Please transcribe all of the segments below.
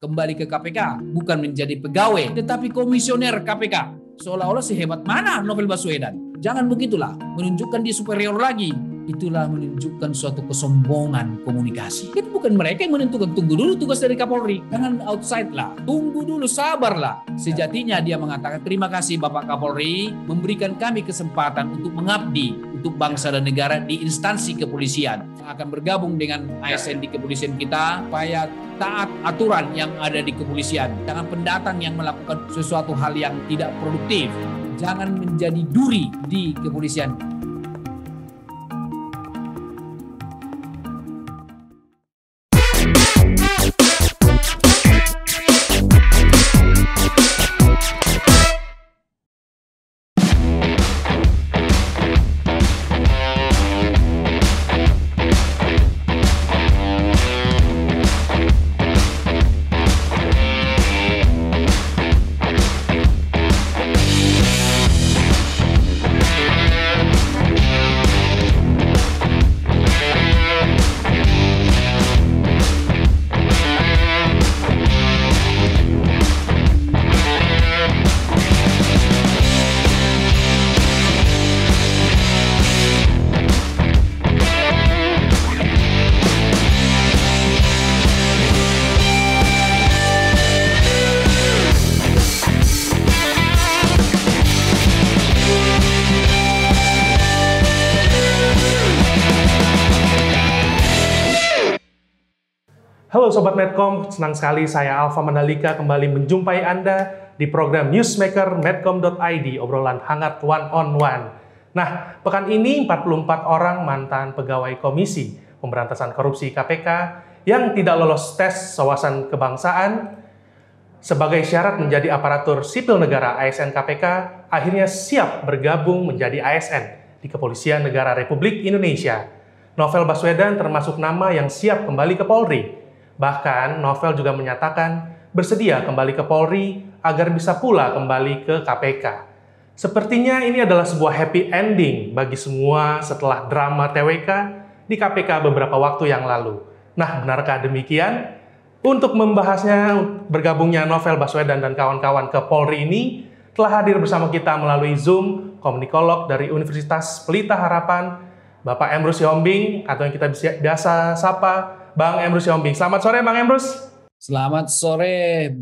kembali ke KPK bukan menjadi pegawai tetapi komisioner KPK seolah-olah sehebat mana Novel Baswedan jangan begitulah menunjukkan dia superior lagi itulah menunjukkan suatu kesombongan komunikasi. Itu bukan mereka yang menentukan. Tunggu dulu tugas dari Kapolri. Jangan outside lah. Tunggu dulu, sabarlah. Sejatinya dia mengatakan, terima kasih Bapak Kapolri memberikan kami kesempatan untuk mengabdi untuk bangsa dan negara di instansi kepolisian. Akan bergabung dengan ASN di kepolisian kita supaya taat aturan yang ada di kepolisian. Jangan pendatang yang melakukan sesuatu hal yang tidak produktif. Jangan menjadi duri di kepolisian. Sobat Medcom, senang sekali saya Alfa Mandalika kembali menjumpai Anda di program Newsmaker Medcom.id, obrolan hangat one on one. Nah, pekan ini 44 orang mantan pegawai Komisi Pemberantasan Korupsi KPK yang tidak lolos tes sawasan kebangsaan sebagai syarat menjadi aparatur sipil negara ASN KPK akhirnya siap bergabung menjadi ASN di Kepolisian Negara Republik Indonesia. Novel Baswedan termasuk nama yang siap kembali ke Polri Bahkan Novel juga menyatakan bersedia kembali ke Polri agar bisa pula kembali ke KPK. Sepertinya ini adalah sebuah happy ending bagi semua setelah drama TWK di KPK beberapa waktu yang lalu. Nah, benarkah demikian? Untuk membahasnya bergabungnya Novel Baswedan dan kawan-kawan ke Polri ini, telah hadir bersama kita melalui Zoom komunikolog dari Universitas Pelita Harapan, Bapak Emrus Yombing atau yang kita biasa sapa Bang Emrus Yombing. Selamat sore Bang Emrus. Selamat sore.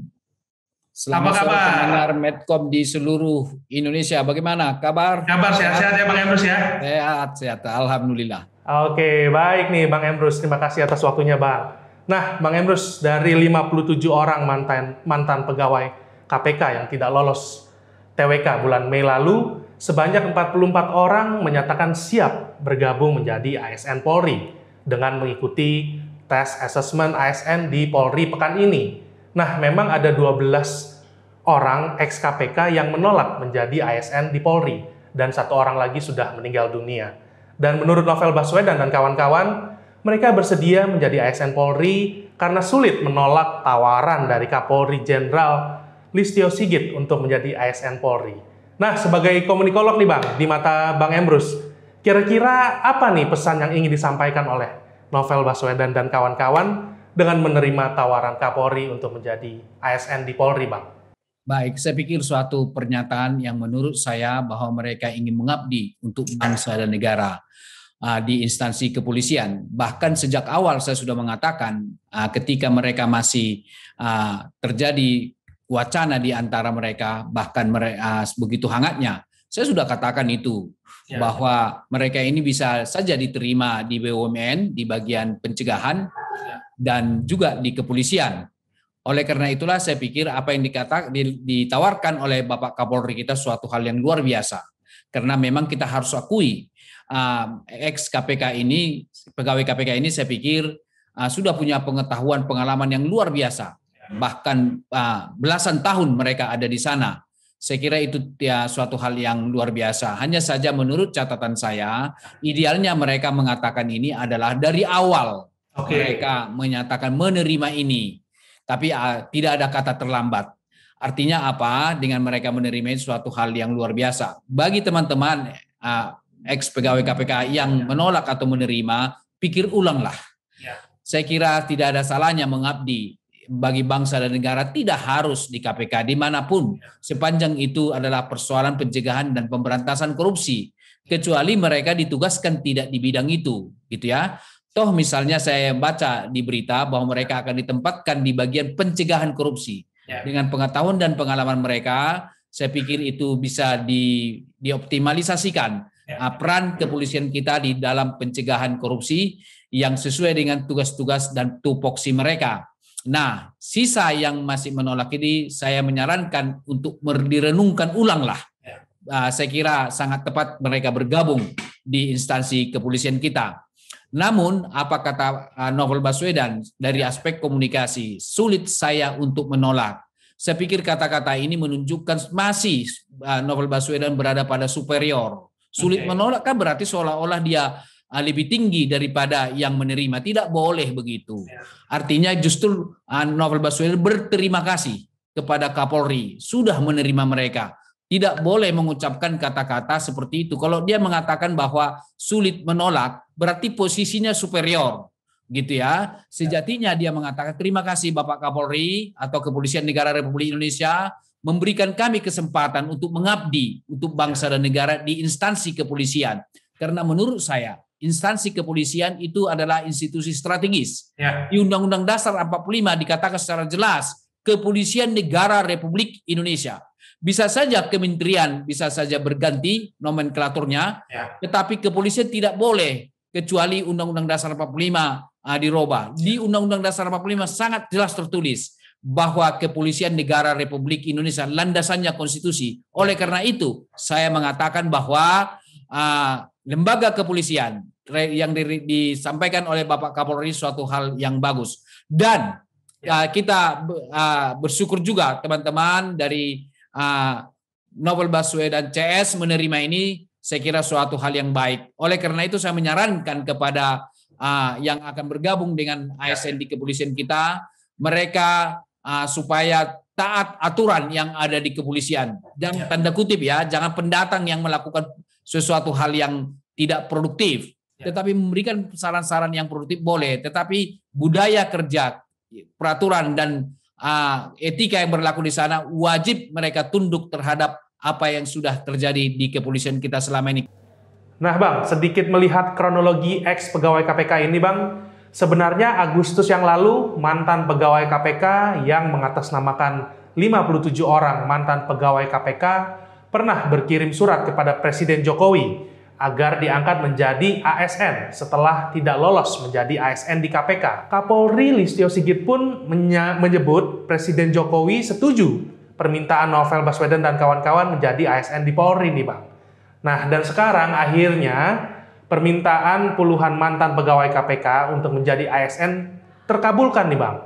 Selamat Apa kabar? pendengar Medcom di seluruh Indonesia. Bagaimana kabar? Kabar sehat-sehat ya Bang Emrus ya? Sehat, sehat. Alhamdulillah. Oke, baik nih Bang Emrus. Terima kasih atas waktunya Bang. Nah, Bang Emrus, dari 57 orang mantan mantan pegawai KPK yang tidak lolos TWK bulan Mei lalu, sebanyak 44 orang menyatakan siap bergabung menjadi ASN Polri dengan mengikuti tes assessment ASN di Polri pekan ini. Nah, memang ada 12 orang ex-KPK yang menolak menjadi ASN di Polri, dan satu orang lagi sudah meninggal dunia. Dan menurut Novel Baswedan dan kawan-kawan, mereka bersedia menjadi ASN Polri karena sulit menolak tawaran dari Kapolri Jenderal Listio Sigit untuk menjadi ASN Polri. Nah, sebagai komunikolog nih Bang, di mata Bang Emrus, kira-kira apa nih pesan yang ingin disampaikan oleh Novel Baswedan dan kawan-kawan dengan menerima tawaran Kapolri untuk menjadi ASN di Polri, Bang? Baik, saya pikir suatu pernyataan yang menurut saya bahwa mereka ingin mengabdi untuk bangsa dan negara ah, di instansi kepolisian. Bahkan sejak awal saya sudah mengatakan ah, ketika mereka masih ah, terjadi wacana di antara mereka, bahkan mereka, begitu hangatnya, saya sudah katakan itu Ya. bahwa mereka ini bisa saja diterima di BUMN di bagian pencegahan ya. dan juga di kepolisian. Oleh karena itulah saya pikir apa yang dikatakan ditawarkan oleh Bapak Kapolri kita suatu hal yang luar biasa. Karena memang kita harus akui uh, ex KPK ini pegawai KPK ini saya pikir uh, sudah punya pengetahuan pengalaman yang luar biasa. Ya. Bahkan uh, belasan tahun mereka ada di sana saya kira itu ya suatu hal yang luar biasa. Hanya saja menurut catatan saya, idealnya mereka mengatakan ini adalah dari awal okay. mereka menyatakan menerima ini. Tapi uh, tidak ada kata terlambat. Artinya apa? Dengan mereka menerima suatu hal yang luar biasa. Bagi teman-teman uh, ah, ex pegawai KPK yang ya. menolak atau menerima, pikir ulanglah. Ya. Saya kira tidak ada salahnya mengabdi bagi bangsa dan negara tidak harus di KPK dimanapun ya. sepanjang itu adalah persoalan pencegahan dan pemberantasan korupsi kecuali mereka ditugaskan tidak di bidang itu gitu ya toh misalnya saya baca di berita bahwa mereka akan ditempatkan di bagian pencegahan korupsi ya. dengan pengetahuan dan pengalaman mereka saya pikir itu bisa di dioptimalisasikan ya. ah, peran kepolisian kita di dalam pencegahan korupsi yang sesuai dengan tugas-tugas dan tupoksi mereka Nah, sisa yang masih menolak ini saya menyarankan untuk direnungkan ulanglah. Uh, ya. ah, saya kira sangat tepat mereka bergabung di instansi kepolisian kita. Namun, apa kata ah, Novel Baswedan dari aspek komunikasi, sulit saya untuk menolak. Saya pikir kata-kata ini menunjukkan masih ah, Novel Baswedan berada pada superior. Sulit okay. menolak kan berarti seolah-olah dia Ah, lebih tinggi daripada yang menerima. Tidak boleh begitu. Ya. Artinya justru ah, Novel Baswedan berterima kasih kepada Kapolri sudah menerima mereka. Tidak boleh mengucapkan kata-kata seperti itu. Kalau dia mengatakan bahwa sulit menolak, berarti posisinya superior gitu ya. Sejatinya dia mengatakan terima kasih Bapak Kapolri atau Kepolisian Negara Republik Indonesia memberikan kami kesempatan untuk mengabdi untuk bangsa ya. dan negara di instansi kepolisian. Karena menurut saya instansi kepolisian itu adalah institusi strategis. Ya. Di Undang-Undang Dasar 45 dikatakan secara jelas kepolisian negara Republik Indonesia. Bisa saja kementerian bisa saja berganti nomenklaturnya, ya. tetapi kepolisian tidak boleh kecuali Undang-Undang Dasar 45 uh, dirubah. Di ya. Undang-Undang Dasar 45 sangat jelas tertulis bahwa kepolisian negara Republik Indonesia landasannya konstitusi. Oleh ya. karena itu, saya mengatakan bahwa uh, lembaga kepolisian yang di, disampaikan oleh Bapak Kapolri suatu hal yang bagus dan ya. uh, kita uh, bersyukur juga teman-teman dari uh, Novel Baswedan CS menerima ini saya kira suatu hal yang baik. Oleh karena itu saya menyarankan kepada uh, yang akan bergabung dengan ASN ya. di kepolisian kita, mereka uh, supaya taat aturan yang ada di kepolisian. Jangan ya. tanda kutip ya, jangan pendatang yang melakukan sesuatu hal yang tidak produktif, ya. tetapi memberikan saran-saran yang produktif boleh, tetapi budaya kerja, peraturan dan uh, etika yang berlaku di sana wajib mereka tunduk terhadap apa yang sudah terjadi di kepolisian kita selama ini. Nah, Bang, sedikit melihat kronologi ex pegawai KPK ini, Bang. Sebenarnya Agustus yang lalu mantan pegawai KPK yang mengatasnamakan 57 orang mantan pegawai KPK pernah berkirim surat kepada Presiden Jokowi agar diangkat menjadi ASN setelah tidak lolos menjadi ASN di KPK. Kapolri Listio Sigit pun menyebut Presiden Jokowi setuju permintaan Novel Baswedan dan kawan-kawan menjadi ASN di Polri nih Bang. Nah dan sekarang akhirnya permintaan puluhan mantan pegawai KPK untuk menjadi ASN terkabulkan nih Bang.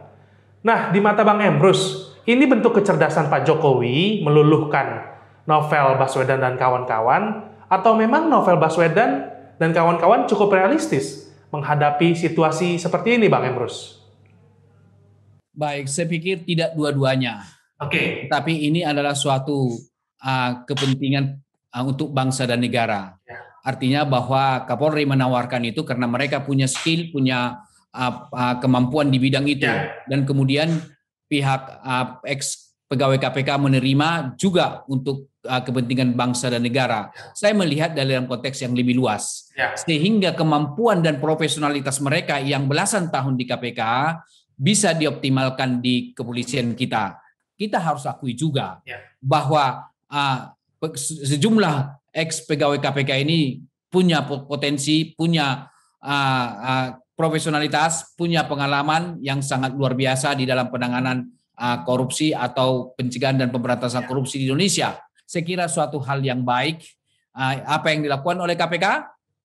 Nah di mata Bang Emrus, ini bentuk kecerdasan Pak Jokowi meluluhkan novel Baswedan dan kawan-kawan atau memang novel Baswedan dan kawan-kawan cukup realistis menghadapi situasi seperti ini Bang Emrus? Baik, saya pikir tidak dua-duanya. Oke. Okay. Tapi ini adalah suatu uh, kepentingan uh, untuk bangsa dan negara. Ya. Artinya bahwa Kapolri menawarkan itu karena mereka punya skill, punya uh, uh, kemampuan di bidang itu, yeah. dan kemudian pihak uh, ex pegawai KPK menerima juga untuk Uh, kepentingan bangsa dan negara. Saya melihat dalam konteks yang lebih luas. Ya. Sehingga kemampuan dan profesionalitas mereka yang belasan tahun di KPK bisa dioptimalkan di kepolisian kita. Kita harus akui juga ya. bahwa uh, sejumlah ex pegawai KPK ini punya potensi, punya uh, profesionalitas, punya pengalaman yang sangat luar biasa di dalam penanganan korupsi atau pencegahan dan pemberantasan ya. korupsi di Indonesia saya kira suatu hal yang baik eh, apa yang dilakukan oleh KPK,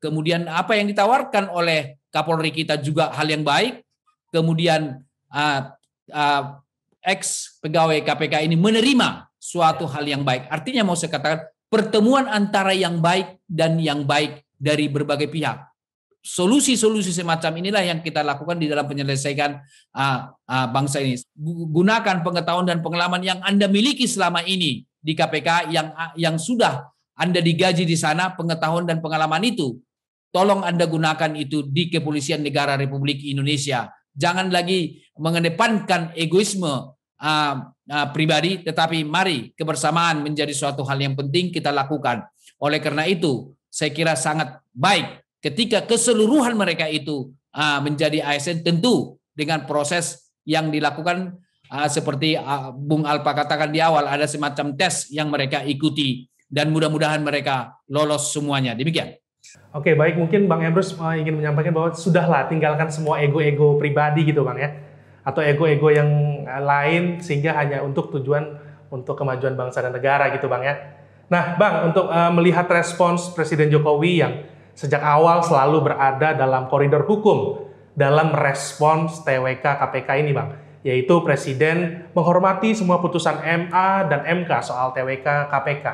kemudian apa yang ditawarkan oleh Kapolri kita juga hal yang baik, kemudian uh, uh, ex pegawai KPK ini menerima suatu ya. hal yang baik. Artinya mau saya katakan pertemuan antara yang baik dan yang baik dari berbagai pihak. Solusi-solusi semacam inilah yang kita lakukan di dalam penyelesaikan uh, uh, bangsa ini. Gunakan pengetahuan dan pengalaman yang Anda miliki selama ini di KPK yang yang sudah Anda digaji di sana pengetahuan dan pengalaman itu tolong Anda gunakan itu di Kepolisian Negara Republik Indonesia. Jangan lagi mengedepankan egoisme uh, uh, pribadi tetapi mari kebersamaan menjadi suatu hal yang penting kita lakukan. Oleh karena itu saya kira sangat baik ketika keseluruhan mereka itu uh, menjadi ASN tentu dengan proses yang dilakukan Ah, seperti ah, Bung Alpa katakan di awal ada semacam tes yang mereka ikuti dan mudah-mudahan mereka lolos semuanya. Demikian. Oke, baik mungkin Bang Emrus eh, ingin menyampaikan bahwa sudahlah tinggalkan semua ego-ego pribadi gitu Bang ya. Atau ego-ego yang eh, lain sehingga hanya untuk tujuan untuk kemajuan bangsa dan negara gitu Bang ya. Nah, Bang, untuk eh, melihat respons Presiden Jokowi yang sejak awal selalu berada dalam koridor hukum dalam respons TWK KPK ini, Bang yaitu Presiden menghormati semua putusan MA dan MK soal TWK KPK.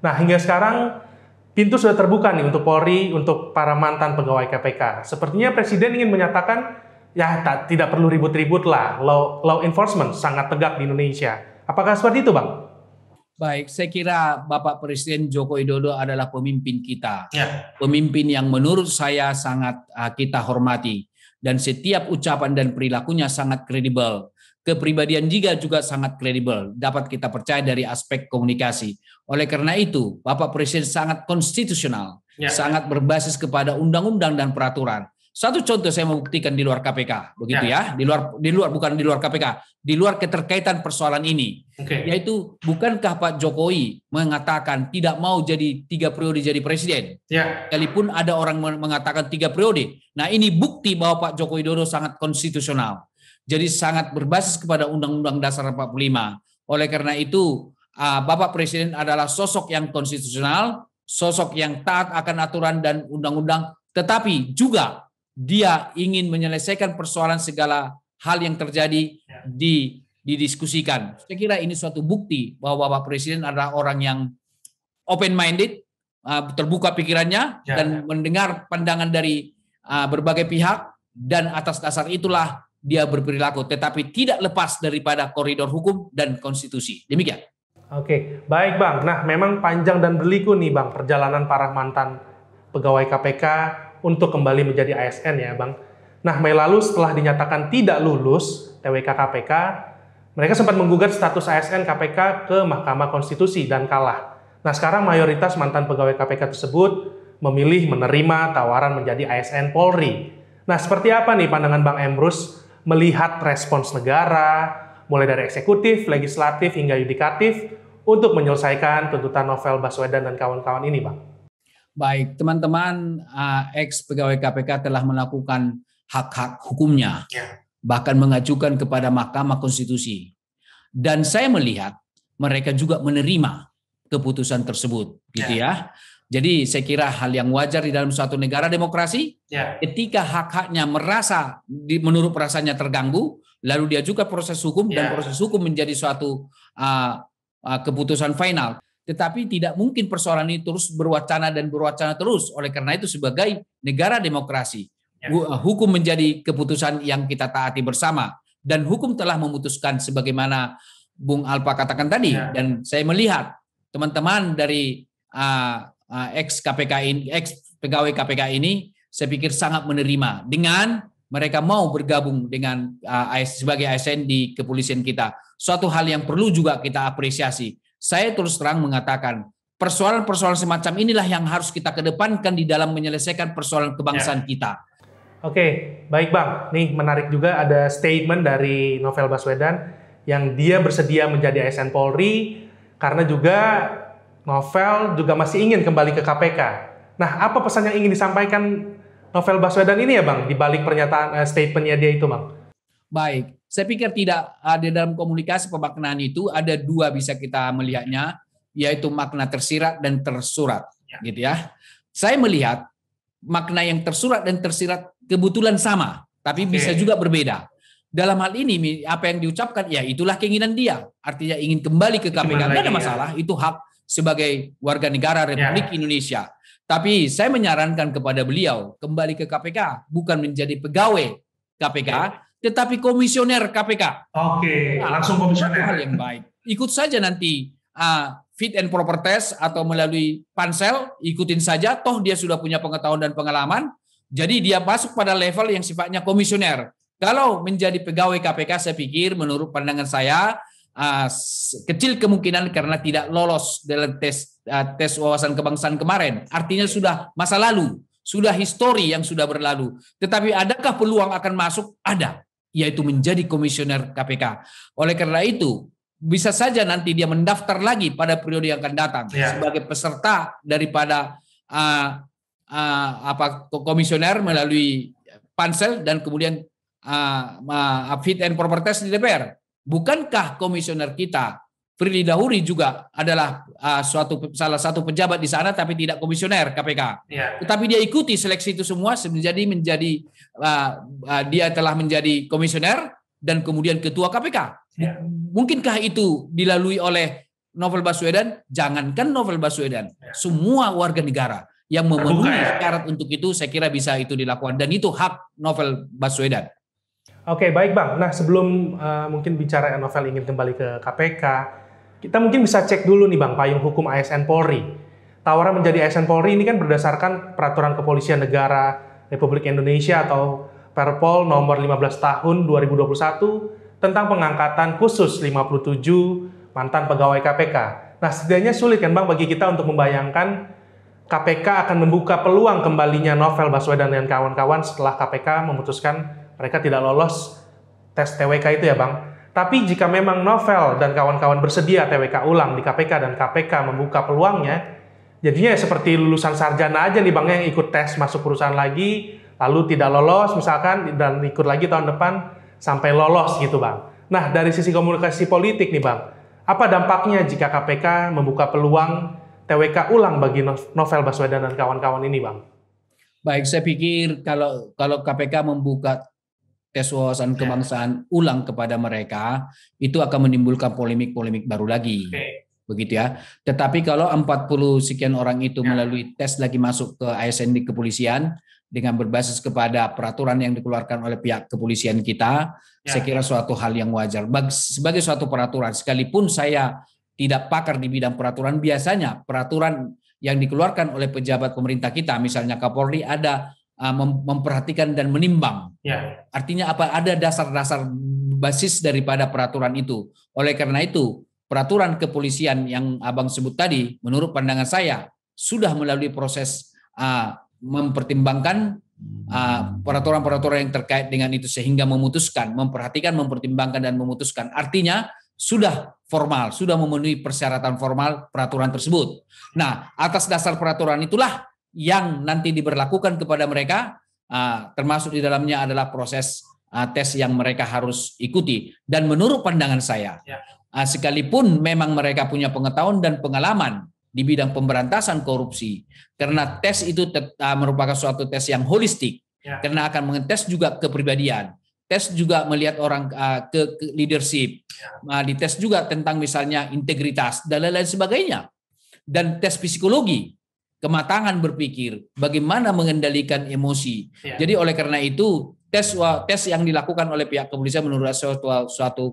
Nah, hingga sekarang pintu sudah terbuka nih untuk Polri, untuk para mantan pegawai KPK. Sepertinya Presiden ingin menyatakan, ya tak, tidak perlu ribut-ribut lah, law, law enforcement sangat tegak di Indonesia. Apakah seperti itu Bang? Baik, saya kira Bapak Presiden Joko Widodo adalah pemimpin kita. Ya. Pemimpin yang menurut saya sangat ah, kita hormati dan setiap ucapan dan perilakunya sangat kredibel kepribadian juga juga sangat kredibel, dapat kita percaya dari aspek komunikasi. Oleh karena itu, Bapak Presiden sangat konstitusional, ya. sangat berbasis kepada undang-undang dan peraturan. Satu contoh saya membuktikan di luar KPK, begitu ya. ya, di luar di luar bukan di luar KPK, di luar keterkaitan persoalan ini, okay. yaitu bukankah Pak Jokowi mengatakan tidak mau jadi tiga periode jadi presiden, ya. sekalipun ada orang mengatakan tiga periode. Nah ini bukti bahwa Pak Jokowi Dodo sangat konstitusional jadi sangat berbasis kepada Undang-Undang Dasar 45. Oleh karena itu, ah, Bapak Presiden adalah sosok yang konstitusional, sosok yang taat akan aturan dan undang-undang, tetapi juga dia ingin menyelesaikan persoalan segala hal yang terjadi ya. di didiskusikan. Saya kira ini suatu bukti bahwa Bapak Presiden adalah orang yang open minded, ah, terbuka pikirannya ya, dan ya. mendengar pandangan dari ah, berbagai pihak dan atas dasar itulah dia berperilaku tetapi tidak lepas daripada koridor hukum dan konstitusi. Demikian. Oke, baik Bang. Nah, memang panjang dan berliku nih Bang perjalanan para mantan pegawai KPK untuk kembali menjadi ASN ya Bang. Nah, Mei lalu setelah dinyatakan tidak lulus TWK KPK, mereka sempat menggugat status ASN KPK ke Mahkamah Konstitusi dan kalah. Nah, sekarang mayoritas mantan pegawai KPK tersebut memilih menerima tawaran menjadi ASN Polri. Nah, seperti apa nih pandangan Bang Emrus melihat respons negara, mulai dari eksekutif, legislatif, hingga yudikatif, untuk menyelesaikan tuntutan novel Baswedan dan kawan-kawan ini, Bang. Baik, teman-teman, eh, ex pegawai KPK telah melakukan hak-hak hukumnya, ya. bahkan mengajukan kepada Mahkamah Konstitusi. Dan saya melihat mereka juga menerima keputusan tersebut, gitu ya. ya. Jadi saya kira hal yang wajar di dalam suatu negara demokrasi, ya. ketika hak-haknya merasa di, menurut perasaannya terganggu, lalu dia juga proses hukum ya. dan proses hukum menjadi suatu uh, uh, keputusan final. Tetapi tidak mungkin persoalan ini terus berwacana dan berwacana terus. Oleh karena itu sebagai negara demokrasi, ya. Ah, hukum menjadi keputusan yang kita taati bersama dan hukum telah memutuskan sebagaimana Bung Alpa katakan tadi. Ya. Dan saya melihat teman-teman dari uh, Ah, ex KPK ini, ex pegawai KPK ini, saya pikir sangat menerima dengan mereka mau bergabung dengan ah, sebagai ASN di kepolisian kita. Suatu hal yang perlu juga kita apresiasi. Saya terus terang mengatakan persoalan-persoalan semacam inilah yang harus kita kedepankan di dalam menyelesaikan persoalan kebangsaan ya. kita. Oke, baik Bang. Nih menarik juga ada statement dari Novel Baswedan yang dia bersedia menjadi ASN Polri karena juga Novel juga masih ingin kembali ke KPK. Nah, apa pesan yang ingin disampaikan Novel Baswedan ini ya, Bang, di balik pernyataan eh, statementnya dia itu, Bang? Baik, saya pikir tidak ada dalam komunikasi pemaknaan itu ada dua bisa kita melihatnya, yaitu makna tersirat dan tersurat, ya. gitu ya. Saya melihat makna yang tersurat dan tersirat kebetulan sama, tapi okay. bisa juga berbeda dalam hal ini apa yang diucapkan ya itulah keinginan dia artinya ingin kembali ke KPK tidak ada ya. masalah ya. itu hak sebagai warga negara Republik ya. Indonesia. Tapi saya menyarankan kepada beliau kembali ke KPK, bukan menjadi pegawai KPK, ya. tetapi komisioner KPK. Oke, nah, langsung komisioner. Hal yang baik. Ikut saja nanti uh, fit and proper test atau melalui pansel, ikutin saja. Toh dia sudah punya pengetahuan dan pengalaman. Jadi dia masuk pada level yang sifatnya komisioner. Kalau menjadi pegawai KPK, saya pikir menurut pandangan saya Ah, kecil kemungkinan karena tidak lolos dalam tes uh, tes wawasan kebangsaan kemarin. Artinya sudah masa lalu, sudah histori yang sudah berlalu. Tetapi adakah peluang akan masuk? Ada, yaitu menjadi komisioner KPK. Oleh karena itu, bisa saja nanti dia mendaftar lagi pada periode yang akan datang ya. sebagai peserta daripada uh, uh, apa komisioner melalui pansel dan kemudian uh, uh, fit and proper test di DPR. Bukankah komisioner kita Firly Dahuri juga adalah uh, suatu salah satu pejabat di sana tapi tidak komisioner KPK. Ya. Tetapi dia ikuti seleksi itu semua menjadi menjadi uh, uh, dia telah menjadi komisioner dan kemudian ketua KPK. Ya. Mungkinkah itu dilalui oleh Novel Baswedan? Jangankan Novel Baswedan, ya. semua warga negara yang memenuhi ya. syarat untuk itu saya kira bisa itu dilakukan dan itu hak Novel Baswedan. Oke, okay, baik Bang. Nah, sebelum uh, mungkin bicara novel ingin kembali ke KPK, kita mungkin bisa cek dulu nih Bang payung hukum ASN Polri. Tawaran menjadi ASN Polri ini kan berdasarkan peraturan kepolisian negara Republik Indonesia atau Perpol nomor 15 tahun 2021 tentang pengangkatan khusus 57 mantan pegawai KPK. Nah, setidaknya sulit kan Bang bagi kita untuk membayangkan KPK akan membuka peluang kembalinya novel Baswedan dan kawan-kawan setelah KPK memutuskan mereka tidak lolos tes TWK itu ya Bang. Tapi jika memang Novel dan kawan-kawan bersedia TWK ulang di KPK dan KPK membuka peluangnya, jadinya ya seperti lulusan sarjana aja nih Bang yang ikut tes masuk perusahaan lagi, lalu tidak lolos misalkan dan ikut lagi tahun depan sampai lolos gitu Bang. Nah, dari sisi komunikasi politik nih Bang, apa dampaknya jika KPK membuka peluang TWK ulang bagi Novel Baswedan dan kawan-kawan ini Bang? Baik, saya pikir kalau kalau KPK membuka tes wawasan ya. kebangsaan ulang kepada mereka itu akan menimbulkan polemik-polemik baru lagi. Okay. Begitu ya. Tetapi kalau 40 sekian orang itu ya. melalui tes lagi masuk ke ASN di kepolisian dengan berbasis kepada peraturan yang dikeluarkan oleh pihak kepolisian kita, ya. saya kira suatu hal yang wajar. Sebagai suatu peraturan sekalipun saya tidak pakar di bidang peraturan biasanya peraturan yang dikeluarkan oleh pejabat pemerintah kita misalnya Kapolri ada Uh, memperhatikan dan menimbang. Ya. Artinya apa ada dasar-dasar basis daripada peraturan itu. Oleh karena itu, peraturan kepolisian yang Abang sebut tadi menurut pandangan saya sudah melalui proses uh, mempertimbangkan uh, peraturan-peraturan uh, peraturan -peraturan yang terkait dengan itu sehingga memutuskan, memperhatikan, mempertimbangkan dan memutuskan. Artinya sudah formal, sudah memenuhi persyaratan formal peraturan tersebut. Nah, atas dasar peraturan itulah yang nanti diberlakukan kepada mereka, ah, termasuk di dalamnya adalah proses ah, tes yang mereka harus ikuti. Dan menurut pandangan saya, ya. ah, sekalipun memang mereka punya pengetahuan dan pengalaman di bidang pemberantasan korupsi, karena tes itu merupakan suatu tes yang holistik, ya. karena akan mengetes juga kepribadian, tes juga melihat orang uh, ke, ke leadership, uh, dites juga tentang misalnya integritas dan lain-lain sebagainya, dan tes psikologi kematangan berpikir, bagaimana mengendalikan emosi. Ya. Jadi oleh karena itu tes tes yang dilakukan oleh pihak kepolisian menurut saya suatu, suatu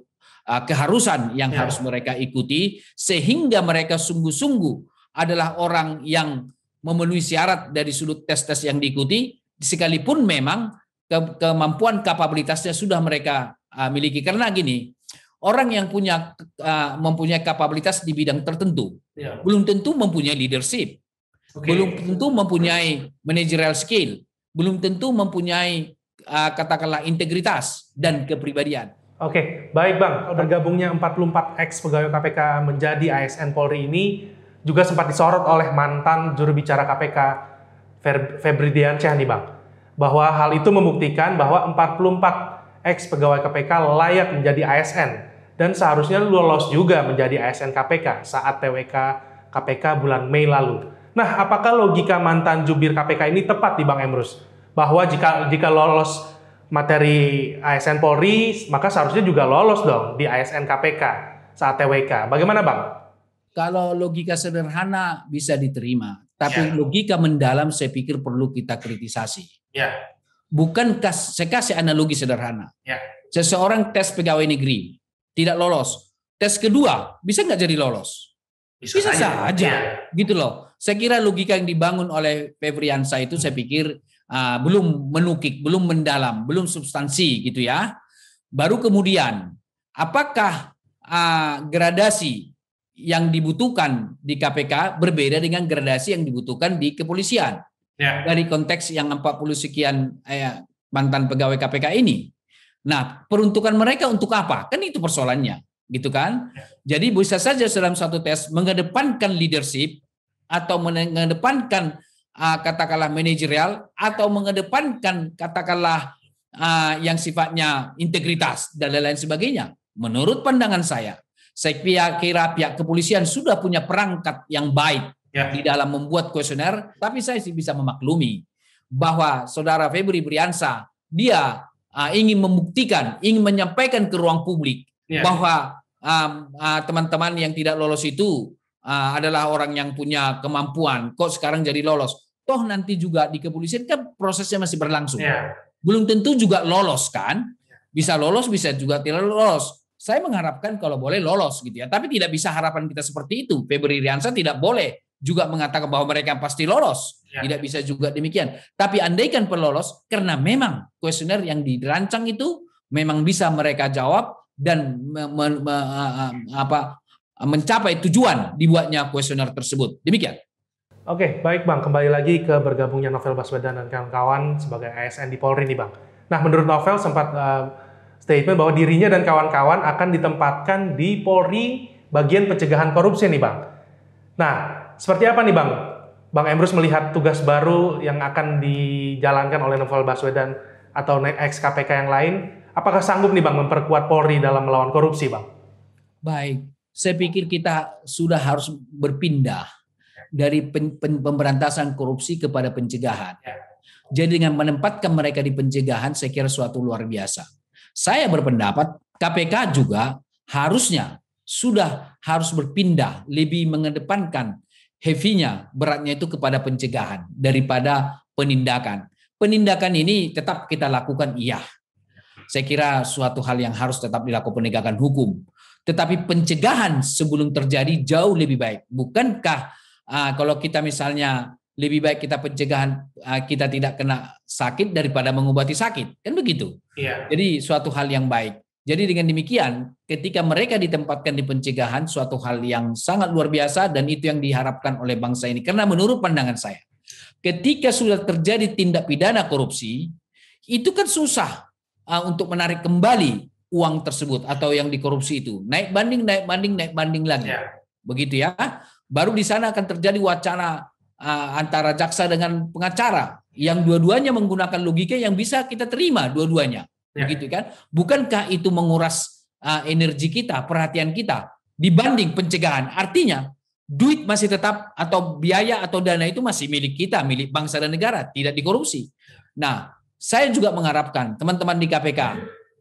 uh, keharusan yang ya. harus mereka ikuti sehingga mereka sungguh-sungguh adalah orang yang memenuhi syarat dari sudut tes-tes yang diikuti sekalipun memang ke kemampuan kapabilitasnya sudah mereka uh, miliki karena gini orang yang punya uh, mempunyai kapabilitas di bidang tertentu ya. belum tentu mempunyai leadership okay. belum tentu mempunyai managerial skill, belum tentu mempunyai uh, katakanlah integritas dan kepribadian. Oke, okay. baik Bang. Bergabungnya 44 ex pegawai KPK menjadi ASN Polri ini juga sempat disorot oleh mantan juru bicara KPK Febri Diansyah nih Bang. Bahwa hal itu membuktikan bahwa 44 ex pegawai KPK layak menjadi ASN dan seharusnya lolos juga menjadi ASN KPK saat TWK KPK bulan Mei lalu. Nah, apakah logika mantan jubir KPK ini tepat di Bang Emrus? Bahwa jika jika lolos materi ASN Polri, maka seharusnya juga lolos dong di ASN KPK saat TWK. Bagaimana Bang? Kalau logika sederhana bisa diterima, tapi ya. logika mendalam saya pikir perlu kita kritisasi. Ya. Bukan kas, saya kasih analogi sederhana. Ya. Seseorang tes pegawai negeri tidak lolos, tes kedua bisa nggak jadi lolos? Bisa, bisa saja, Ya. gitu loh. Saya kira logika yang dibangun oleh Febriansa itu saya pikir uh, belum menukik, belum mendalam, belum substansi gitu ya. Baru kemudian apakah uh, gradasi yang dibutuhkan di KPK berbeda dengan gradasi yang dibutuhkan di kepolisian ya. dari konteks yang 40 sekian eh, mantan pegawai KPK ini. Nah, peruntukan mereka untuk apa? Kan itu persoalannya, gitu kan? Ya. Jadi bisa saja dalam satu tes mengedepankan leadership atau mengedepankan uh, katakanlah manajerial atau mengedepankan katakanlah uh, yang sifatnya integritas dan lain-lain sebagainya. Menurut pandangan saya, saya kira, pihak kepolisian sudah punya perangkat yang baik ya. di dalam membuat kuesioner, tapi saya sih bisa memaklumi bahwa saudara Febri Briansa dia uh, ingin membuktikan, ingin menyampaikan ke ruang publik ya. bahwa teman-teman um, uh, teman -teman yang tidak lolos itu Ah, adalah orang yang punya kemampuan, kok sekarang jadi lolos. Toh nanti juga di kepolisian kan prosesnya masih berlangsung. Yeah. Belum tentu juga lolos kan? Ya. Bisa lolos, bisa juga tidak lolos. Saya mengharapkan kalau boleh lolos gitu ya. Tapi tidak bisa harapan kita seperti itu. Febri Riansa tidak boleh juga mengatakan bahwa mereka pasti lolos. Ya. Tidak bisa juga demikian. Tapi andaikan pelolos, karena memang kuesioner yang dirancang itu memang bisa mereka jawab dan me, me, me, apa, mencapai tujuan dibuatnya kuesioner tersebut. Demikian. Oke, baik Bang. Kembali lagi ke bergabungnya Novel Baswedan dan kawan-kawan sebagai ASN di Polri nih Bang. Nah, menurut Novel sempat uh, statement bahwa dirinya dan kawan-kawan akan ditempatkan di Polri bagian pencegahan korupsi nih Bang. Nah, seperti apa nih Bang? Bang Emrus melihat tugas baru yang akan dijalankan oleh Novel Baswedan atau ex KPK yang lain, apakah sanggup nih Bang memperkuat Polri dalam melawan korupsi, Bang? Baik saya pikir kita sudah harus berpindah dari pen, pen, pemberantasan korupsi kepada pencegahan. Ya. Jadi dengan menempatkan mereka di pencegahan, saya kira suatu luar biasa. Saya berpendapat KPK juga harusnya sudah harus berpindah lebih mengedepankan heavy-nya, beratnya itu kepada pencegahan daripada penindakan. Penindakan ini tetap kita lakukan, iya. Saya kira suatu hal yang harus tetap dilakukan penegakan hukum tetapi pencegahan sebelum terjadi jauh lebih baik. Bukankah uh, kalau kita misalnya lebih baik kita pencegahan uh, kita tidak kena sakit daripada mengobati sakit, kan begitu? Iya. Jadi suatu hal yang baik. Jadi dengan demikian, ketika mereka ditempatkan di pencegahan, suatu hal yang sangat luar biasa dan itu yang diharapkan oleh bangsa ini. Karena menurut pandangan saya, ketika sudah terjadi tindak pidana korupsi, itu kan susah ah, untuk menarik kembali uang tersebut atau yang dikorupsi itu. Naik banding, naik banding, naik banding lagi. yeah. Begitu ya. Baru di sana akan terjadi wacana uh, antara jaksa dengan pengacara yang dua-duanya menggunakan logika yang bisa kita terima dua-duanya. yeah. Begitu kan? Bukankah itu menguras uh, energi kita, perhatian kita dibanding pencegahan? Artinya duit masih tetap atau biaya atau dana itu masih milik kita, milik bangsa dan negara, tidak dikorupsi. Ya. Nah, saya juga mengharapkan teman-teman di KPK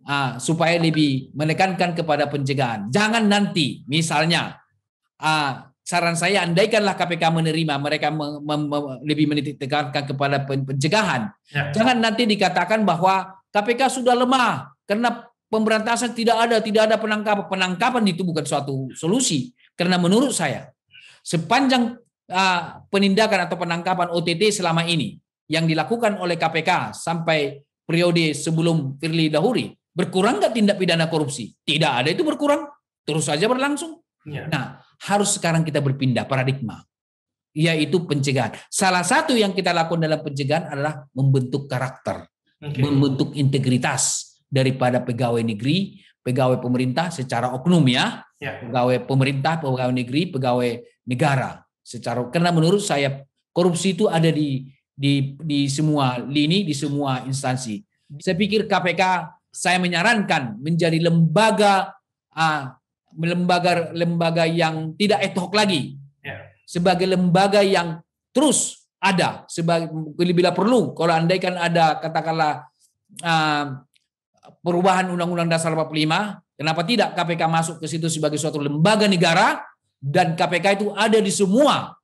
uh, supaya lebih menekankan kepada pencegahan. Jangan nanti, misalnya, uh, saran saya andaikanlah KPK menerima mereka me me me lebih menekankan kepada pen pencegahan. Ya. Jangan nanti dikatakan bahwa KPK sudah lemah karena pemberantasan tidak ada, tidak ada penangkapan. Penangkapan itu bukan suatu solusi. Karena menurut saya, sepanjang uh, penindakan atau penangkapan OTT selama ini yang dilakukan oleh KPK sampai periode sebelum Firly Dahuri, Berkurang nggak tindak pidana korupsi? Tidak ada itu berkurang. Terus saja berlangsung. Ya. Nah, harus sekarang kita berpindah paradigma. Yaitu pencegahan. Salah satu yang kita lakukan dalam pencegahan adalah membentuk karakter. Okay. Membentuk integritas daripada pegawai negeri, pegawai pemerintah secara oknum ya. ya. Pegawai pemerintah, pegawai negeri, pegawai negara. Secara karena menurut saya korupsi itu ada di di di semua lini, di semua instansi. Saya pikir KPK saya menyarankan menjadi lembaga uh, lembaga lembaga yang tidak etok lagi yeah. sebagai lembaga yang terus ada sebagai bila perlu kalau andaikan ada katakanlah uh, perubahan undang-undang dasar 45 kenapa tidak KPK masuk ke situ sebagai suatu lembaga negara dan KPK itu ada di semua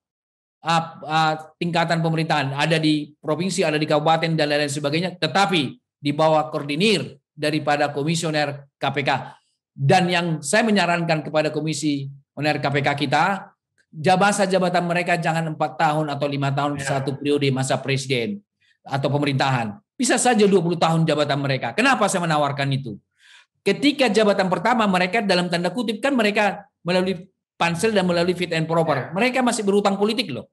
uh, uh, tingkatan pemerintahan ada di provinsi ada di kabupaten dan lain-lain sebagainya tetapi di bawah koordinir daripada komisioner KPK. Dan yang saya menyarankan kepada komisi komisioner KPK kita, jabasa jabatan mereka jangan empat tahun atau lima tahun ya. satu periode masa presiden atau pemerintahan. Bisa saja 20 tahun jabatan mereka. Kenapa saya menawarkan itu? Ketika jabatan pertama mereka dalam tanda kutip kan mereka melalui pansel dan melalui fit and proper. Ya. Mereka masih berutang politik loh.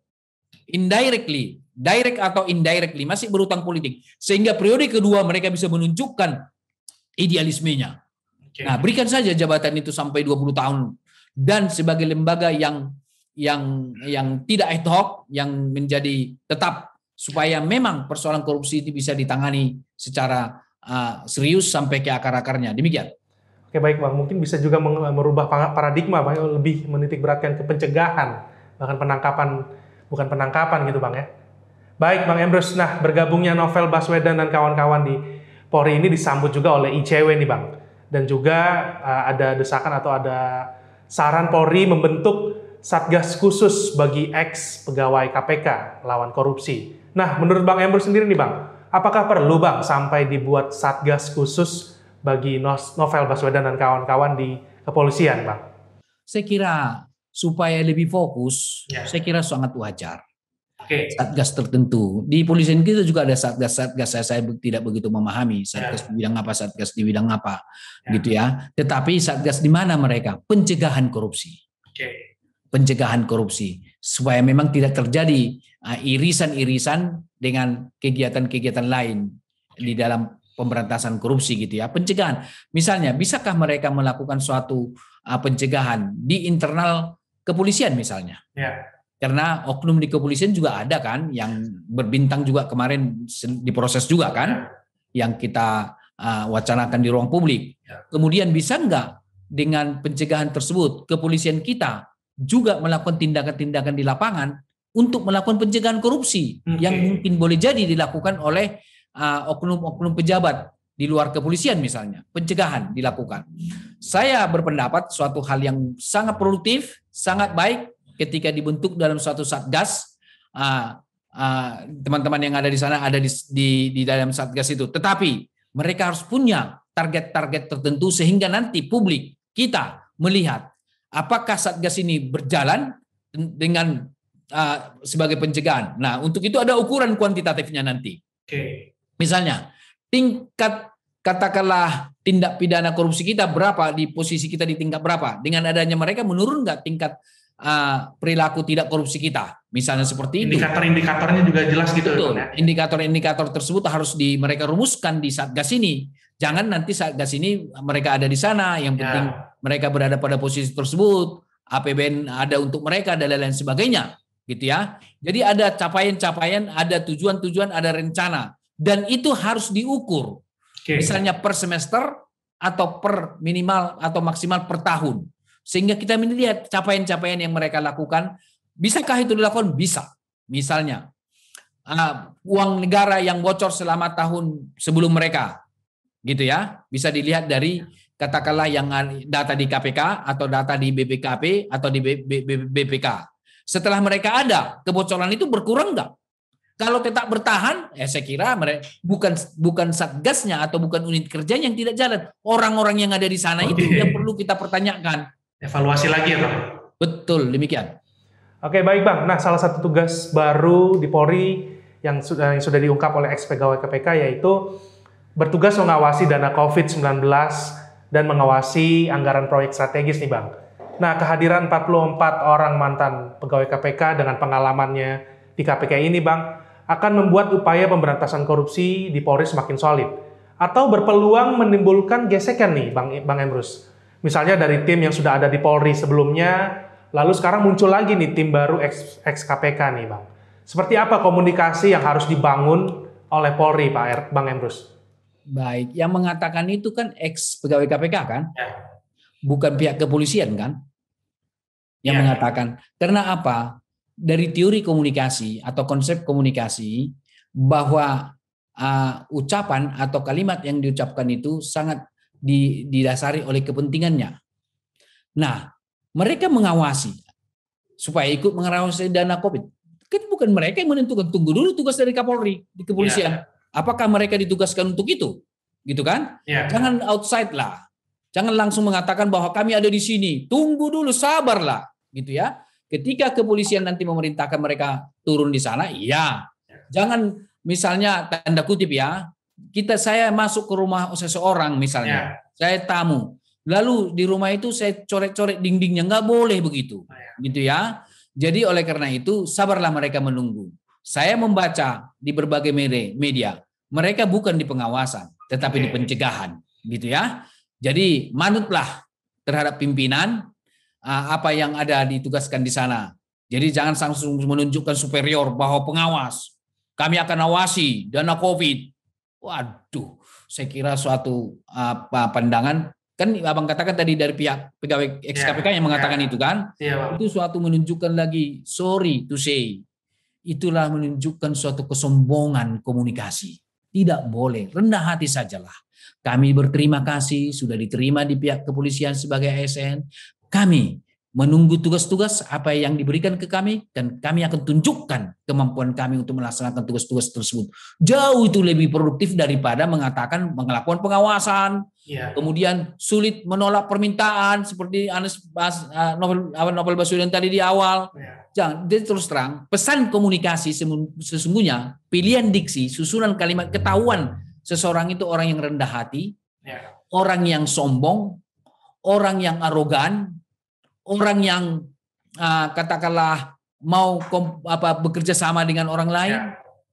Indirectly, direct atau indirectly masih berutang politik. Sehingga periode kedua mereka bisa menunjukkan idealismenya. Okay. Nah, berikan saja jabatan itu sampai 20 tahun dan sebagai lembaga yang yang yang tidak ad hoc yang menjadi tetap supaya memang persoalan korupsi itu bisa ditangani secara uh, serius sampai ke akar-akarnya. Demikian. Oke baik Bang, mungkin bisa juga merubah paradigma Bang, lebih menitik beratkan ke pencegahan, bahkan penangkapan, bukan penangkapan gitu Bang ya. Baik Bang Embrus, nah bergabungnya novel Baswedan dan kawan-kawan di Polri ini disambut juga oleh ICW nih Bang. Dan juga uh, ada desakan atau ada saran Polri membentuk Satgas khusus bagi ex pegawai KPK lawan korupsi. Nah, menurut Bang Ember sendiri nih Bang, apakah perlu Bang sampai dibuat Satgas khusus bagi Novel Baswedan dan kawan-kawan di kepolisian Bang? Saya kira supaya lebih fokus, ya. saya kira sangat wajar okay. satgas tertentu. Di polisian kita juga ada satgas-satgas saya, saya tidak begitu memahami satgas yeah. di bidang apa, satgas di bidang apa, yeah. gitu ya. Tetapi satgas di mana mereka? Pencegahan korupsi. Okay. Pencegahan korupsi supaya memang tidak terjadi ah, irisan-irisan dengan kegiatan-kegiatan lain di dalam pemberantasan korupsi gitu ya. Pencegahan. Misalnya, bisakah mereka melakukan suatu ah, pencegahan di internal kepolisian misalnya? yeah. Karena oknum di kepolisian juga ada kan, yang berbintang juga kemarin diproses juga kan, yang kita ah, wacanakan di ruang publik. Ya. Kemudian bisa enggak dengan pencegahan tersebut kepolisian kita juga melakukan tindakan-tindakan di lapangan untuk melakukan pencegahan korupsi okay. yang mungkin boleh jadi dilakukan oleh uh, oknum-oknum pejabat di luar kepolisian misalnya pencegahan dilakukan. Saya berpendapat suatu hal yang sangat produktif, sangat baik ketika dibentuk dalam suatu satgas ah, ah, teman-teman yang ada di sana ada di, di di dalam satgas itu tetapi mereka harus punya target-target tertentu sehingga nanti publik kita melihat apakah satgas ini berjalan dengan ah, sebagai pencegahan. Nah, untuk itu ada ukuran kuantitatifnya nanti. Oke. Okay. Misalnya, tingkat katakanlah tindak pidana korupsi kita berapa di posisi kita di tingkat berapa? Dengan adanya mereka menurun nggak tingkat Eh, perilaku tidak korupsi kita, misalnya seperti Indikator-indikatornya juga jelas gitu. Betul. Ya. Indikator-indikator tersebut harus di mereka rumuskan di satgas ini. Jangan nanti satgas ini mereka ada di sana, yang ya. penting ya. mereka berada pada posisi tersebut, APBN ada untuk mereka dan lain-lain sebagainya, gitu ya. Jadi ada capaian-capaian, ada tujuan-tujuan, ada rencana, dan itu harus diukur. Okay. Misalnya per semester atau per minimal atau maksimal per tahun sehingga kita melihat capaian-capaian yang mereka lakukan. Bisakah itu dilakukan? Bisa. Misalnya, uh, uang negara yang bocor selama tahun sebelum mereka. Gitu ya. Bisa dilihat dari katakanlah yang data di KPK atau data di BPKP atau di BPK. Setelah mereka ada, kebocoran itu berkurang nggak? Kalau tetap bertahan, ya saya kira mereka bukan bukan satgasnya atau bukan unit kerjanya yang tidak jalan. Orang-orang yang ada di sana okay. itu yang perlu kita pertanyakan evaluasi lagi ya Bang. Betul, demikian. Oke, baik Bang. Nah, salah satu tugas baru di Polri yang sudah yang sudah diungkap oleh eks pegawai KPK yaitu bertugas mengawasi dana COVID-19 dan mengawasi anggaran proyek strategis nih Bang. Nah, kehadiran 44 orang mantan pegawai KPK dengan pengalamannya di KPK ini Bang akan membuat upaya pemberantasan korupsi di Polri semakin solid atau berpeluang menimbulkan gesekan nih Bang e-, Bang Emrus. Misalnya dari tim yang sudah ada di Polri sebelumnya, lalu sekarang muncul lagi nih tim baru ex, KPK nih, Bang. Seperti apa komunikasi yang harus dibangun oleh Polri, Pak er, Bang Emrus? Baik, yang mengatakan itu kan ex pegawai KPK kan? Ya. Bukan pihak kepolisian kan? Yang ya. mengatakan. Karena apa? Dari teori komunikasi atau konsep komunikasi bahwa uh, ucapan atau kalimat yang diucapkan itu sangat didasari oleh kepentingannya. Nah, mereka mengawasi supaya ikut mengawasi dana COVID. Kan bukan mereka yang menentukan. Tunggu dulu tugas dari Kapolri di kepolisian. Ya. Apakah mereka ditugaskan untuk itu? Gitu kan? Ya. Jangan outside lah. Jangan langsung mengatakan bahwa kami ada di sini. Tunggu dulu, sabarlah, gitu ya. Ketika kepolisian nanti memerintahkan mereka turun di sana, iya. Ya. Jangan misalnya tanda kutip ya, kita saya masuk ke rumah seseorang misalnya, ya. saya tamu. Lalu di rumah itu saya coret-coret dindingnya nggak boleh begitu, oh, ya. gitu ya. Jadi oleh karena itu sabarlah mereka menunggu. Saya membaca di berbagai media, mereka bukan di pengawasan, tetapi di pencegahan, gitu ya. Jadi manutlah terhadap pimpinan apa yang ada ditugaskan di sana. Jadi jangan langsung menunjukkan superior bahwa pengawas kami akan awasi dana COVID Waduh, saya kira suatu apa pandangan kan abang katakan tadi dari pihak pegawai ex KPK ya, yeah, yang mengatakan yeah. itu kan, yeah. itu suatu menunjukkan lagi sorry to say, itulah menunjukkan suatu kesombongan komunikasi. Tidak boleh rendah hati sajalah. Kami berterima kasih sudah diterima di pihak kepolisian sebagai ASN. Kami menunggu tugas-tugas apa yang diberikan ke kami dan kami akan tunjukkan kemampuan kami untuk melaksanakan tugas-tugas tersebut. Jauh itu lebih produktif daripada mengatakan melakukan pengawasan, ya. kemudian sulit menolak permintaan seperti Anas Bas, eh, Novel, Novel Baswedan tadi di awal. Ya. Jangan, jadi terus terang pesan komunikasi sesungguhnya pilihan diksi, susunan kalimat, ketahuan seseorang itu orang yang rendah hati, ya. orang yang sombong, orang yang arogan, orang yang uh, katakanlah mau kom, apa bekerja sama dengan orang lain ya.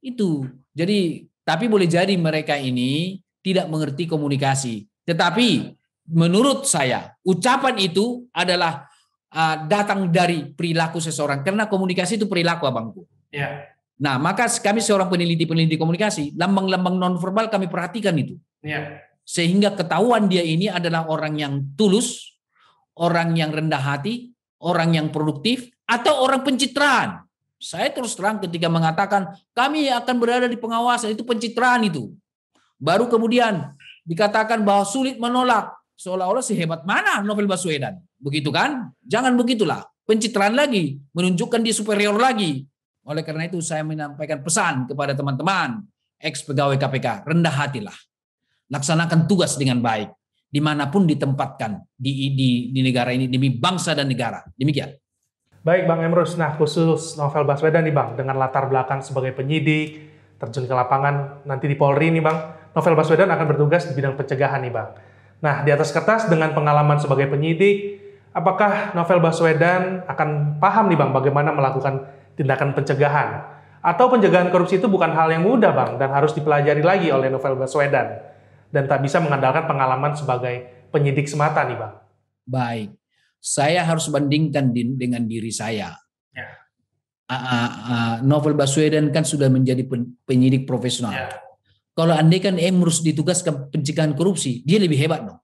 itu. Jadi tapi boleh jadi mereka ini tidak mengerti komunikasi. Tetapi menurut saya ucapan itu adalah uh, datang dari perilaku seseorang karena komunikasi itu perilaku abangku. Ya. Nah maka kami seorang peneliti peneliti komunikasi lambang-lambang nonverbal kami perhatikan itu. Ya. Sehingga ketahuan dia ini adalah orang yang tulus, orang yang rendah hati, orang yang produktif, atau orang pencitraan. Saya terus terang ketika mengatakan kami akan berada di pengawasan itu pencitraan itu. Baru kemudian dikatakan bahwa sulit menolak seolah-olah sehebat mana Novel Baswedan. Begitu kan? Jangan begitulah. Pencitraan lagi, menunjukkan dia superior lagi. Oleh karena itu saya menyampaikan pesan kepada teman-teman ex pegawai KPK, rendah hatilah. Laksanakan tugas dengan baik dimanapun ditempatkan di, di, di negara ini demi bangsa dan negara. Demikian. Baik Bang Emrus, nah khusus novel Baswedan nih Bang, dengan latar belakang sebagai penyidik, terjun ke lapangan nanti di Polri nih Bang, novel Baswedan akan bertugas di bidang pencegahan nih Bang. Nah di atas kertas dengan pengalaman sebagai penyidik, apakah novel Baswedan akan paham nih Bang bagaimana melakukan tindakan pencegahan? Atau pencegahan korupsi itu bukan hal yang mudah Bang dan harus dipelajari lagi oleh novel Baswedan? dan tak bisa mengandalkan pengalaman sebagai penyidik semata nih Bang? Baik, saya harus bandingkan dengan diri saya. Ya. A ah, -a ah, -a, ah, Novel Baswedan kan sudah menjadi pen penyidik profesional. Ya. Kalau andai kan Emrus ditugaskan pencegahan korupsi, dia lebih hebat dong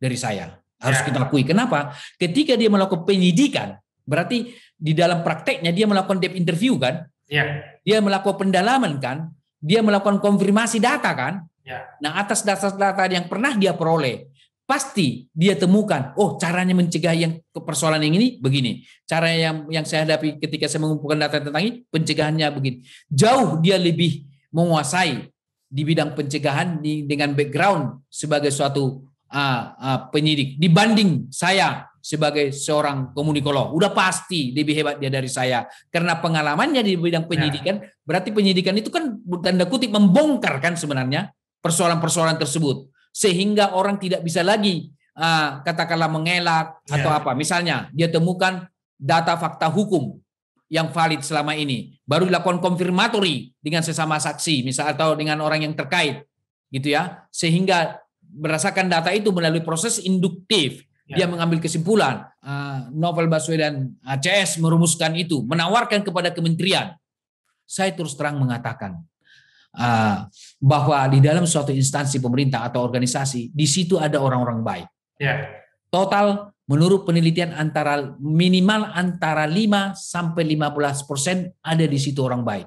dari saya. Harus ya. kita akui. Kenapa? Ketika dia melakukan penyidikan, berarti di dalam prakteknya dia melakukan deep interview kan? Ya. Dia melakukan pendalaman kan? Dia melakukan konfirmasi data kan? Ya. Nah, atas dasar data yang pernah dia peroleh, pasti dia temukan, oh caranya mencegah yang persoalan yang ini begini. Cara yang yang saya hadapi ketika saya mengumpulkan data tentang ini, pencegahannya begini. Jauh dia lebih menguasai di bidang pencegahan di, dengan background sebagai suatu uh, uh, penyidik dibanding saya sebagai seorang komunikolog. Udah pasti lebih hebat dia dari saya karena pengalamannya di bidang ya. penyidikan, ya. berarti penyidikan itu kan tanda kutip membongkar kan sebenarnya persoalan-persoalan tersebut sehingga orang tidak bisa lagi uh, katakanlah mengelak yeah. atau apa. Misalnya dia temukan data fakta hukum yang valid selama ini, baru dilakukan konfirmatori dengan sesama saksi, misal atau dengan orang yang terkait, gitu ya, sehingga berdasarkan data itu melalui proses induktif yeah. dia mengambil kesimpulan. Uh, Novel Baswedan ACS ah, merumuskan itu, menawarkan kepada kementerian. Saya terus terang mengatakan, Ah, bahwa di dalam suatu instansi pemerintah atau organisasi di situ ada orang-orang baik. Yeah. Total menurut penelitian antara minimal antara 5 sampai 15 persen ada di situ orang baik.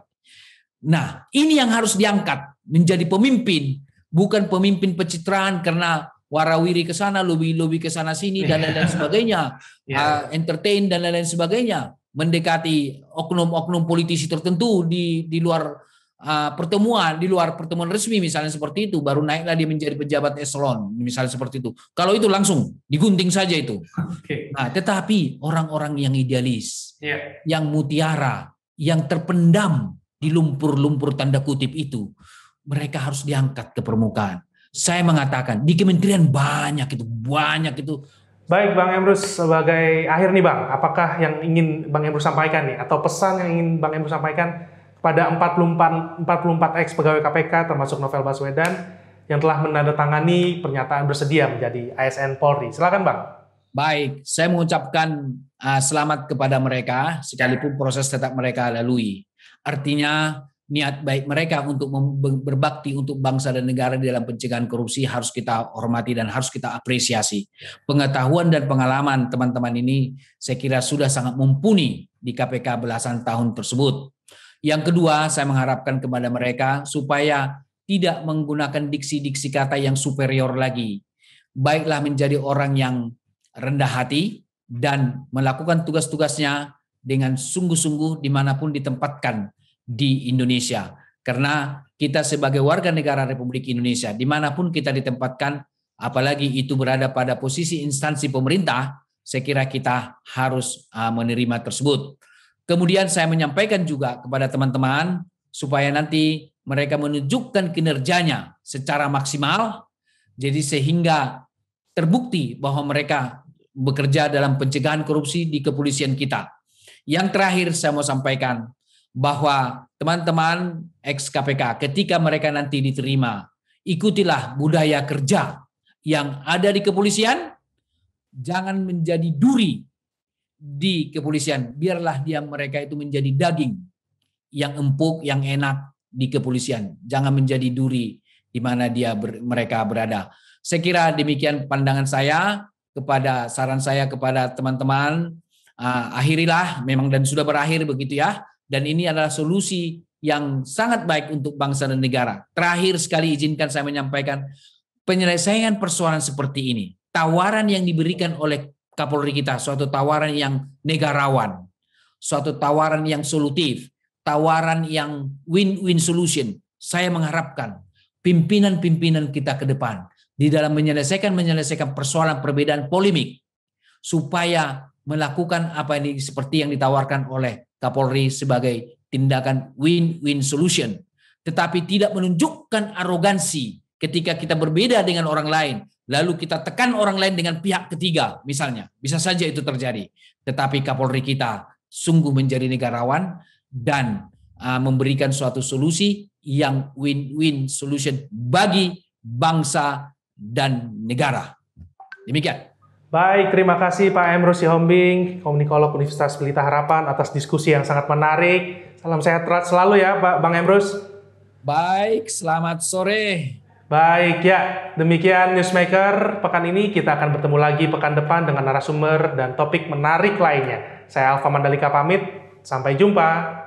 Nah, ini yang harus diangkat menjadi pemimpin, bukan pemimpin pencitraan karena warawiri ke sana, lobi lobby ke sana sini dan iya. lain-lain sebagainya, yeah. Iya. uh, entertain dan lain-lain sebagainya, mendekati oknum-oknum politisi tertentu di di luar uh, pertemuan di luar pertemuan resmi misalnya seperti itu baru naiklah dia menjadi pejabat eselon misalnya seperti itu kalau itu langsung digunting saja itu okay. nah tetapi orang-orang yang idealis yeah. yang mutiara yang terpendam di lumpur-lumpur tanda kutip itu mereka harus diangkat ke permukaan saya mengatakan di kementerian banyak itu banyak itu Baik Bang Emrus, sebagai akhir nih Bang, apakah yang ingin Bang Emrus sampaikan nih atau pesan yang ingin Bang Emrus sampaikan pada 44 44 ex pegawai KPK termasuk Novel Baswedan yang telah menandatangani pernyataan bersedia menjadi ASN Polri. Silakan Bang. Baik, saya mengucapkan uh, selamat kepada mereka sekalipun proses tetap mereka lalui. Artinya niat baik mereka untuk berbakti untuk bangsa dan negara di dalam pencegahan korupsi harus kita hormati dan harus kita apresiasi. Pengetahuan dan pengalaman teman-teman ini saya kira sudah sangat mumpuni di KPK belasan tahun tersebut. Yang kedua, saya mengharapkan kepada mereka supaya tidak menggunakan diksi-diksi kata yang superior lagi. Baiklah menjadi orang yang rendah hati dan melakukan tugas-tugasnya dengan sungguh-sungguh dimanapun ditempatkan di Indonesia. Karena kita sebagai warga negara Republik Indonesia, dimanapun kita ditempatkan, apalagi itu berada pada posisi instansi pemerintah, saya kira kita harus ah, menerima tersebut. Kemudian saya menyampaikan juga kepada teman-teman supaya nanti mereka menunjukkan kinerjanya secara maksimal jadi sehingga terbukti bahwa mereka bekerja dalam pencegahan korupsi di kepolisian kita. Yang terakhir saya mau sampaikan bahwa teman-teman ex KPK ketika mereka nanti diterima, ikutilah budaya kerja yang ada di kepolisian. Jangan menjadi duri di kepolisian. Biarlah dia mereka itu menjadi daging yang empuk, yang enak di kepolisian. Jangan menjadi duri di mana dia ber, mereka berada. Saya kira demikian pandangan saya kepada saran saya kepada teman-teman. Uh, akhirilah memang dan sudah berakhir begitu ya. Dan ini adalah solusi yang sangat baik untuk bangsa dan negara. Terakhir sekali izinkan saya menyampaikan penyelesaian persoalan seperti ini. Tawaran yang diberikan oleh Kapolri kita, suatu tawaran yang negarawan, suatu tawaran yang solutif, tawaran yang win-win solution. Saya mengharapkan pimpinan-pimpinan kita ke depan di dalam menyelesaikan menyelesaikan persoalan perbedaan polemik supaya melakukan apa ini seperti yang ditawarkan oleh Kapolri sebagai tindakan win-win solution, tetapi tidak menunjukkan arogansi ketika kita berbeda dengan orang lain, lalu kita tekan orang lain dengan pihak ketiga misalnya. Bisa saja itu terjadi. Tetapi Kapolri kita sungguh menjadi negarawan dan uh, memberikan suatu solusi yang win-win solution bagi bangsa dan negara. Demikian. Baik, terima kasih Pak Emrus Sihombing, komunikolog Universitas Pelita Harapan atas diskusi yang sangat menarik. Salam sehat selalu ya Pak Bang Emrus. Baik, selamat sore. Baik ya, demikian Newsmaker. Pekan ini kita akan bertemu lagi pekan depan dengan narasumber dan topik menarik lainnya. Saya Alfa Mandalika pamit, sampai jumpa.